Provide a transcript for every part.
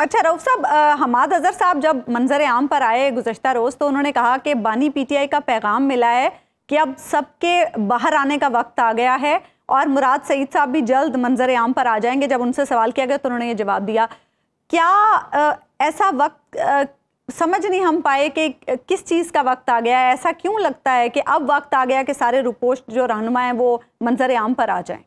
अच्छा रऊफ साहब हमाद अजहर साहब जब मंजर आम पर आए गुजशत रोज़ तो उन्होंने कहा कि बानी पीटीआई का पैगाम मिला है कि अब सबके बाहर आने का वक्त आ गया है और मुराद सईद साहब भी जल्द मंजर आम पर आ जाएंगे जब उनसे सवाल किया गया तो उन्होंने ये जवाब दिया क्या आ, ऐसा वक्त आ, समझ नहीं हम पाए कि किस चीज़ का वक्त आ गया है ऐसा क्यों लगता है कि अब वक्त आ गया कि सारे रुपोश जो रहनुमा हैं वो मंजर आम पर आ जाएं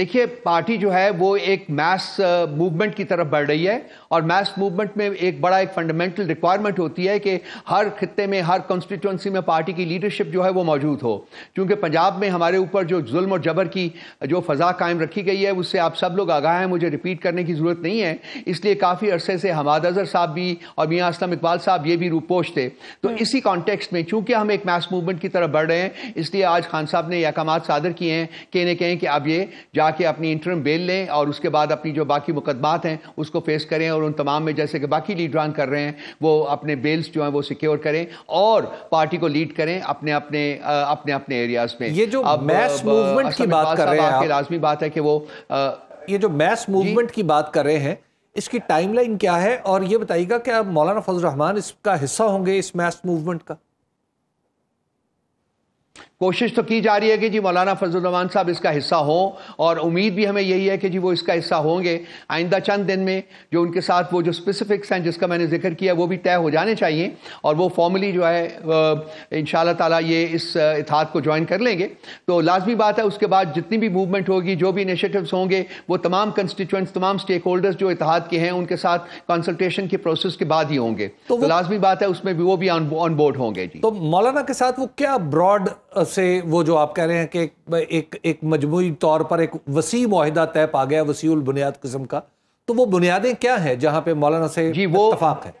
देखिए पार्टी जो है वो एक मैस मूवमेंट uh, की तरफ बढ़ रही है और मैस मूवमेंट में एक बड़ा एक फंडामेंटल रिक्वायरमेंट होती है कि हर खत्े में हर कॉन्स्टिट्यूंसी में पार्टी की लीडरशिप जो है वो मौजूद हो क्योंकि पंजाब में हमारे ऊपर जो जुल्म और जबर की जो फ़ज़ा कायम रखी गई है उससे आप सब लोग आगाह हैं मुझे रिपीट करने की ज़रूरत नहीं है इसलिए काफ़ी अरसे से हमाद अजहर साहब भी और मियाँ असलम इकबाल साहब ये भी रूपोश थे तो हम्म। इसी कॉन्टेक्स्ट में चूँकि हम एक मैस मूवमेंट की तरफ बढ़ रहे हैं इसलिए आज खान साहब ने अहकाम सादर किए हैं कि इन्हें कहें कि अब ये जा जाके अपनी इंटरम बेल लें और उसके बाद अपनी जो बाकी मुकदमात हैं उसको फेस करें और उन तमाम में जैसे कि बाकी लीडरान कर रहे हैं वो अपने बेल्स जो हैं वो सिक्योर करें और पार्टी को लीड करें अपने अपने अपने अपने एरियाज में ये जो मैस मूवमेंट की बात कर रहे हैं लाजमी बात है कि वो ये जो मैस मूवमेंट की बात कर रहे हैं इसकी टाइमलाइन क्या है और ये बताइएगा क्या मौलाना फजल रहमान इसका हिस्सा होंगे इस मैस मूवमेंट का कोशिश तो की जा रही है कि जी मौलाना फजलरहमान साहब इसका हिस्सा हों और उम्मीद भी हमें यही है कि जी वो इसका हिस्सा होंगे आइंदा चंद दिन में जो उनके साथ वो जो स्पेसिफिक्स हैं जिसका मैंने जिक्र किया वो भी तय हो जाने चाहिए और वो फॉर्मली जो है इन ताला ये इस इतिहाद को ज्वाइन कर लेंगे तो लाजमी बात है उसके बाद जितनी भी मूवमेंट होगी जो भी इनिशियटिवस होंगे वो तमाम कंस्टिट्यूंट्स तमाम स्टेक होल्डर्स जो इतिहाद के हैं उनके साथ कंसल्टेशन के प्रोसेस के बाद ही होंगे तो, तो लाजमी बात है उसमें भी वो भी ऑन बोर्ड होंगे जी तो मौलाना के साथ वो क्या ब्रॉड से वो जो आप कह रहे हैं कि एक एक मजमू तौर पर एक वसी माहिदा तय पा गया वसीउल बुनियाद किस्म का तो वो बुनियादें क्या हैं जहाँ पे मौलाना से जी वो इतफाक है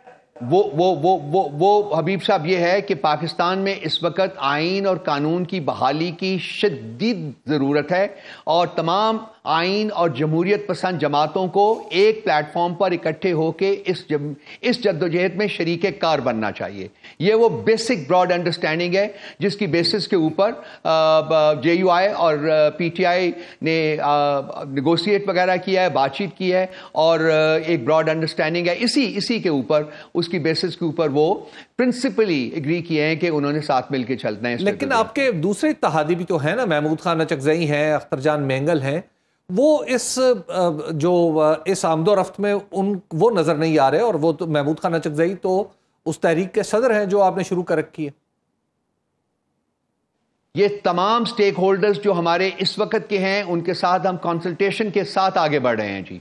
वो वो वो वो वो हबीब साहब ये है कि पाकिस्तान में इस वक्त आइन और कानून की बहाली की शदीद ज़रूरत है और तमाम आइन और जमहूरियत पसंद जमातों को एक प्लेटफॉर्म पर इकट्ठे होकर इस जम, इस जद्दोजहद में शरीक कार बनना चाहिए ये वो बेसिक ब्रॉड अंडरस्टैंडिंग है जिसकी बेसिस के ऊपर जे यू आई और पी टी आई ने निगोशिएट वगैरह किया है बातचीत की है और एक ब्रॉड अंडरस्टैंडिंग है इसी इसी के ऊपर उसकी बेसिस के ऊपर वो प्रिंसिपली एग्री किए हैं कि उन्होंने साथ मिलकर चलते हैं लेकिन आपके दूसरे तहादी भी तो हैं ना महमूद खान अचकजई हैं अख्तरजान मेंगल हैं वो इस जो इस आमदो रफ्त में उन वो नज़र नहीं आ रहे और वो तो महमूद खान चकजई तो उस तहरीक के सदर हैं जो आपने शुरू कर रखी है ये तमाम स्टेक होल्डर्स जो हमारे इस वक्त के हैं उनके साथ हम कंसल्टेशन के साथ आगे बढ़ रहे हैं जी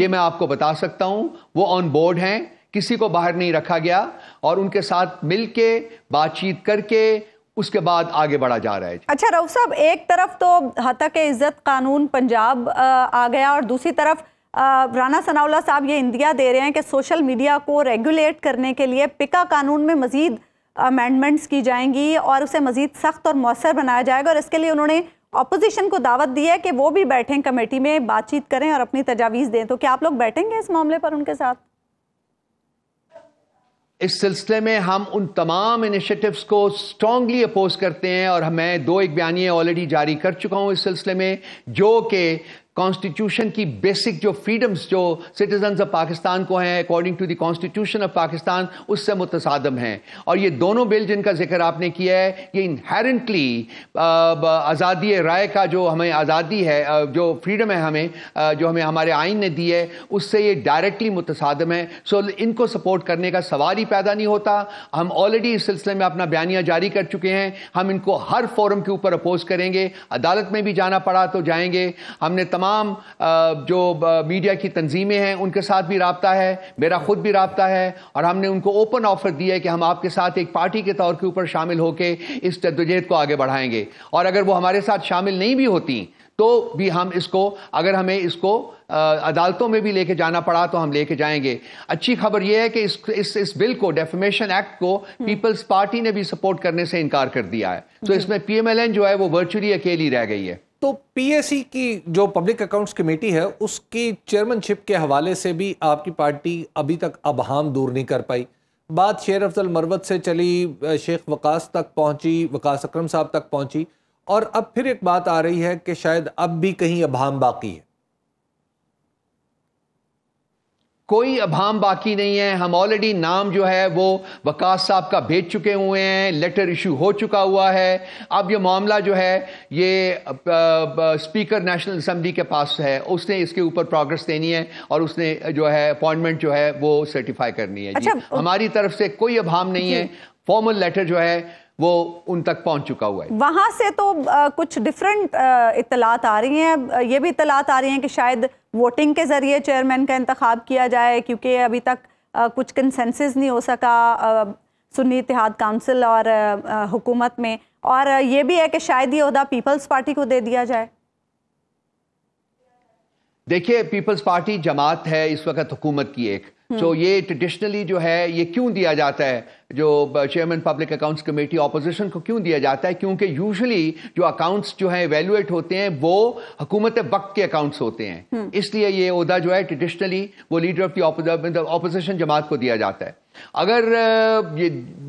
ये मैं आपको बता सकता हूं वो ऑन बोर्ड हैं किसी को बाहर नहीं रखा गया और उनके साथ मिलके बातचीत करके उसके बाद आगे बढ़ा जा रहा है अच्छा राउू साहब एक तरफ तो हतक इज़्ज़त कानून पंजाब आ गया और दूसरी तरफ राना सनाउल्ला साहब ये इंदिया दे रहे हैं कि सोशल मीडिया को रेगुलेट करने के लिए पिका कानून में मज़ीद अमेंडमेंट्स की जाएंगी और उसे मज़ीद सख्त और मौसर बनाया जाएगा और इसके लिए उन्होंने अपोजिशन को दावत दी है कि वो भी बैठें कमेटी में बातचीत करें और अपनी तजावीज़ दें तो क्या आप लोग बैठेंगे इस मामले पर उनके साथ इस सिलसिले में हम उन तमाम इनिशिएटिव्स को स्ट्रांगली अपोज करते हैं और मैं दो एक बयानियाँ ऑलरेडी जारी कर चुका हूँ इस सिलसिले में जो कि कॉन्स्टिट्यूशन की बेसिक जो फ्रीडम्स जो सिटीजन ऑफ पाकिस्तान को हैं according to the constitution of Pakistan उससे मुतसादम हैं और ये दोनों बिल जिनका जिक्र आपने किया है ये इनहेरेंटली आज़ादी राय का जो हमें आज़ादी है जो फ्रीडम है हमें जो हमें हमारे आइन ने दी है उससे ये डायरेक्टली मुतसादम है सो इनको सपोर्ट करने का सवाल ही पैदा नहीं होता हम ऑलरेडी इस सिलसिले में अपना बयानिया जारी कर चुके हैं हम इनको हर फोरम के ऊपर अपोज करेंगे अदालत में भी जाना पड़ा तो जाएंगे हमने तमाम तमाम जो मीडिया की तंजीमें हैं उनके साथ भी रबता है मेरा ख़ुद भी रबता है और हमने उनको ओपन ऑफर दिया है कि हम आपके साथ एक पार्टी के तौर के ऊपर शामिल होकर इस जद्दोजहद को आगे बढ़ाएंगे और अगर वो हमारे साथ शामिल नहीं भी होती तो भी हम इसको अगर हमें इसको अदालतों में भी लेके जाना पड़ा तो हम लेके जाएंगे अच्छी खबर यह है कि इस इस इस बिल को डेफिमेशन एक्ट को हम्म। पीपल्स पार्टी ने भी सपोर्ट करने से इनकार कर दिया है तो इसमें पीएमएलएन जो है वो वर्चुअली अकेली रह गई है तो पीएसी की जो पब्लिक अकाउंट्स कमेटी है उसकी चेयरमैनशिप के हवाले से भी आपकी पार्टी अभी तक अबहम दूर नहीं कर पाई बात शेर अफजल मरवत से चली शेख वकास तक पहुंची वकास अक्रम साहब तक पहुंची और अब फिर एक बात आ रही है कि शायद अब भी कहीं अबहम बाकी है कोई अभाम बाकी नहीं है हम ऑलरेडी नाम जो है वो वकास साहब का भेज चुके हुए हैं लेटर इशू हो चुका हुआ है अब ये मामला जो है ये स्पीकर नेशनल असम्बली के पास है उसने इसके ऊपर प्रोग्रेस देनी है और उसने जो है अपॉइंटमेंट जो है वो सर्टिफाई करनी है अच्छा, जी हमारी तरफ से कोई अभाम नहीं है फॉर्मल लेटर जो है वो उन तक पहुंच चुका हुआ है वहाँ से तो आ, कुछ डिफरेंट इतलात आ रही हैं ये भी इतलात आ रही हैं कि शायद वोटिंग के ज़रिए चेयरमैन का इंतखब किया जाए क्योंकि अभी तक आ, कुछ कंसेंसस नहीं हो सका आ, सुन्नी इतिहाद काउंसिल और हुकूमत में और ये भी है कि शायद ये अहदा पीपल्स पार्टी को दे दिया जाए देखिए पीपल्स पार्टी जमात है इस वक्त हुकूमत की एक सो hmm. ये ट्रेडिशनली जो है ये क्यों दिया जाता है जो chairman public accounts committee opposition को क्यों दिया जाता है क्योंकि यूजुअली जो अकाउंट्स जो है वैल्यूएट होते हैं वो हुकूमत वक्त के अकाउंट्स होते हैं hmm. इसलिए ये उहदा जो है ट्रेडिशनली वो लीडर ऑफ द ऑपोजिशन जमात को दिया जाता है अगर uh, ये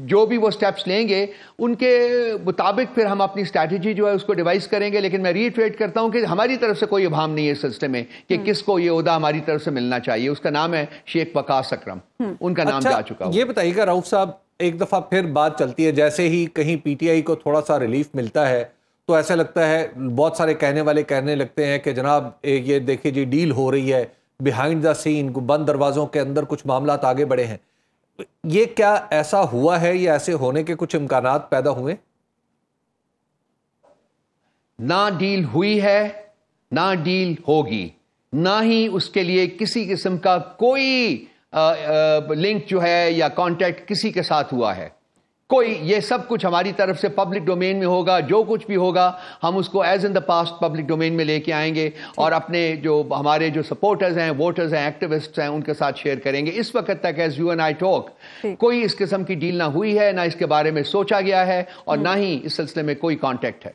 जो भी वो स्टेप्स लेंगे उनके मुताबिक फिर हम अपनी स्ट्रैटेजी जो है उसको डिवाइस करेंगे लेकिन मैं रीट्रेट करता हूं कि हमारी तरफ से कोई अभाम नहीं है सिस्टम सिलसिले में कि हम्म। किसको ये उहदा हमारी तरफ से मिलना चाहिए उसका नाम है शेख वकास अक्रम हम्म। उनका नाम अच्छा, जा चुका ये बताइएगा राउफ साहब एक दफ़ा फिर बात चलती है जैसे ही कहीं पीटीआई को थोड़ा सा रिलीफ मिलता है तो ऐसा लगता है बहुत सारे कहने वाले कहने लगते हैं कि जनाब ये देखिए जी डील हो रही है बिहाइंड द सीन बंद दरवाज़ों के अंदर कुछ मामला आगे बढ़े हैं ये क्या ऐसा हुआ है या ऐसे होने के कुछ इम्कान पैदा हुए ना डील हुई है ना डील होगी ना ही उसके लिए किसी किस्म का कोई आ, आ, लिंक जो है या कांटेक्ट किसी के साथ हुआ है कोई ये सब कुछ हमारी तरफ से पब्लिक डोमेन में होगा जो कुछ भी होगा हम उसको as in the past public domain में लेके आएंगे और अपने जो हमारे जो सपोर्टर्स हैं वोटर्स हैं एक्टिविस्ट्स हैं उनके साथ शेयर करेंगे इस वक्त तक as you and I talk कोई इस किस्म की डील ना हुई है ना इसके बारे में सोचा गया है और हम्म। ना ही इस सिलसिले में कोई कॉन्टेक्ट है